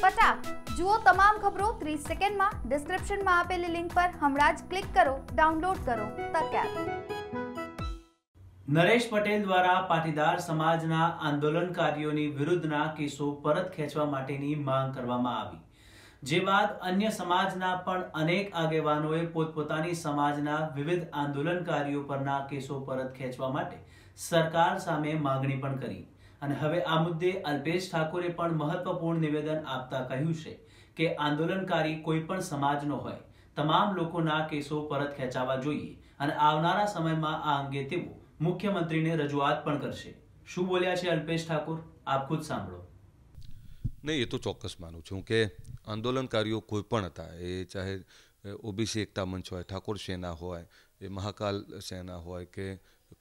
ફટાક જુઓ તમામ ખબરો ત્રીસ સેકન્ડમાં ડિસ્ક્રિપ્શનમાં આપેલી લિંક પર હમણાં જ ક્લિક કરો ડાઉનલોડ કરો તક નરેશ પટેલ દ્વારા પાટીદાર સમાજના આંદોલનકારીઓની વિરુદ્ધના કેસો પરત ખેંચવા માટેની માંગ કરવામાં આવી જે બાદ અન્ય સમાજના પણ અનેક આગેવાનોએ પોતપોતાની સમાજના વિવિધ આંદોલનકારીઓ પરના કેસો પરત ખેંચવા માટે સરકાર સામે માંગણી પણ કરી અને હવે આ મુદ્દે અલ્પેશ ઠાકોરે પણ મહત્વપૂર્ણ નિવેદન આપતા કહ્યું છે કે આંદોલનકારી કોઈ પણ સમાજનો હોય તમામ લોકોના કેસો પરત ખેંચાવા જોઈએ અને આવનારા સમયમાં આ અંગે તેઓ મુખ્યમંત્રીને રજૂઆત પણ કરશે શું બોલ્યા છે અલ્પેશ ઠાકોર આપ ખુદ સાંભળો નહીં એ તો ચોક્કસ માનું છું કે આંદોલનકારીઓ કોઈ પણ હતા એ ચાહે ઓબીસી એકતા મંચ હોય ઠાકોર સેના હોય એ મહાકાલ સેના હોય કે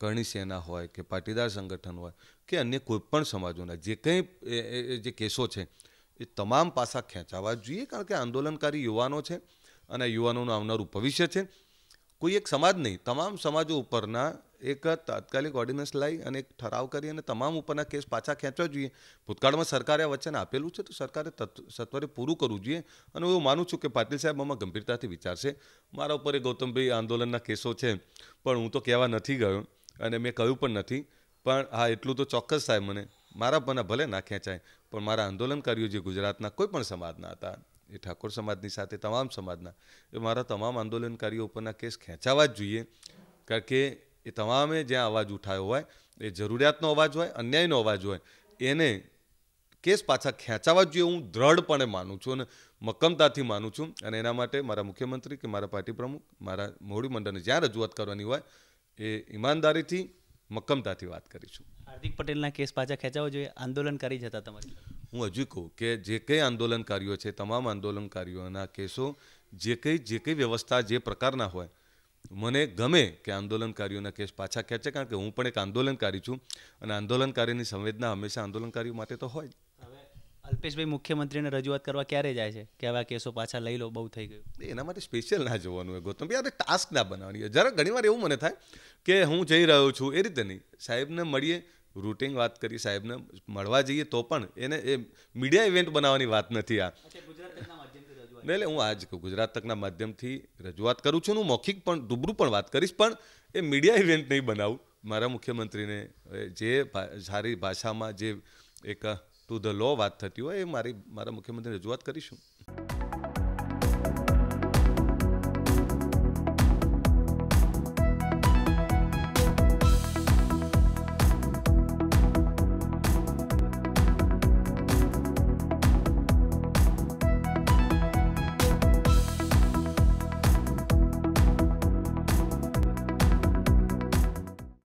કરણી સેના હોય કે પાટીદાર સંગઠન હોય કે અન્ય કોઈપણ સમાજોના જે કંઈ જે કેસો છે એ તમામ પાસા ખેંચાવા જોઈએ કારણ કે આંદોલનકારી યુવાનો છે અને યુવાનોનું આવનારું ભવિષ્ય છે કોઈ એક સમાજ નહીં તમામ સમાજો ઉપરના એક તાત્કાલિક ઓર્ડિનન્સ લાવી અને એક ઠરાવ કરી અને તમામ ઉપરના કેસ પાછા ખેંચવા જોઈએ ભૂતકાળમાં સરકારે આ વચન આપેલું છે તો સરકારે સત્વરે પૂરું કરવું જોઈએ અને હું એવું માનું છું કે પાટીલ સાહેબ આમાં ગંભીરતાથી વિચારશે મારા ઉપર એ ગૌતમભાઈ આંદોલનના કેસો છે પણ હું તો કહેવા નથી ગયો અને મેં કહ્યું પણ નથી પણ હા એટલું તો ચોક્કસ સાહેબ મને મારા પણ ભલે ના ખેંચાય પણ મારા આંદોલનકારીઓ જે ગુજરાતના કોઈ પણ સમાજના હતા એ ઠાકોર સમાજની સાથે તમામ સમાજના એ મારા તમામ આંદોલનકારીઓ ઉપરના કેસ ખેંચાવા જ જોઈએ કારણ કે એ તમામે જ્યાં અવાજ ઉઠાયો હોય એ જરૂરિયાતનો અવાજ હોય અન્યાયનો અવાજ હોય એને કેસ પાછા ખેંચાવા જોઈએ હું દ્રઢપણે માનું છું અને મક્કમતાથી માનું છું અને એના માટે મારા મુખ્યમંત્રી કે મારા પાર્ટી પ્રમુખ મારા મોડી મંડળને જ્યાં રજૂઆત કરવાની હોય એ ઈમાનદારીથી મક્કમતાથી વાત કરીશું હાર્દિક પટેલના કેસ પાછા ખેંચાવા જોઈએ આંદોલનકારી જતા તમારી હું હજુ કહું કે જે કંઈ આંદોલનકારીઓ છે તમામ આંદોલનકારીઓના કેસો જે કંઈ જે કંઈ વ્યવસ્થા જે પ્રકારના હોય મને ગમે કે આંદોલનકારીઓના કેસ પાછા ખેંચે કારણ કે હું પણ એક આંદોલનકારી છું અને આંદોલનકારીની સંવેદના હંમેશા આંદોલનકારીઓ માટે તો હોય અલ્પેશભાઈ મુખ્યમંત્રીને રજૂઆત કરવા ક્યારે જાય છે કે આવા કેસો પાછા લઈ લો બહુ થઈ ગયું એના માટે સ્પેશિયલ ના જોવાનું હોય ગૌતમ યાર ટાસ્ક ના બનાવવાની જરા ઘણીવાર એવું મને થાય કે હું જઈ રહ્યો છું એ રીતે નહીં સાહેબને મળીએ રૂટિંગ વાત કરી સાહેબને મળવા જઈએ તો પણ એને એ મીડિયા ઇવેન્ટ બનાવવાની વાત નથી આ ને એટલે હું આજ જ ગુજરાત તકના માધ્યમથી રજૂઆત કરું છું હું મૌખિક પણ દુબરું પણ વાત કરીશ પણ એ મીડિયા ઇવેન્ટ નહીં બનાવું મારા મુખ્યમંત્રીને જે સારી ભાષામાં જે એક ટુ ધ લો વાત થતી હોય એ મારી મારા મુખ્યમંત્રીને રજૂઆત કરીશું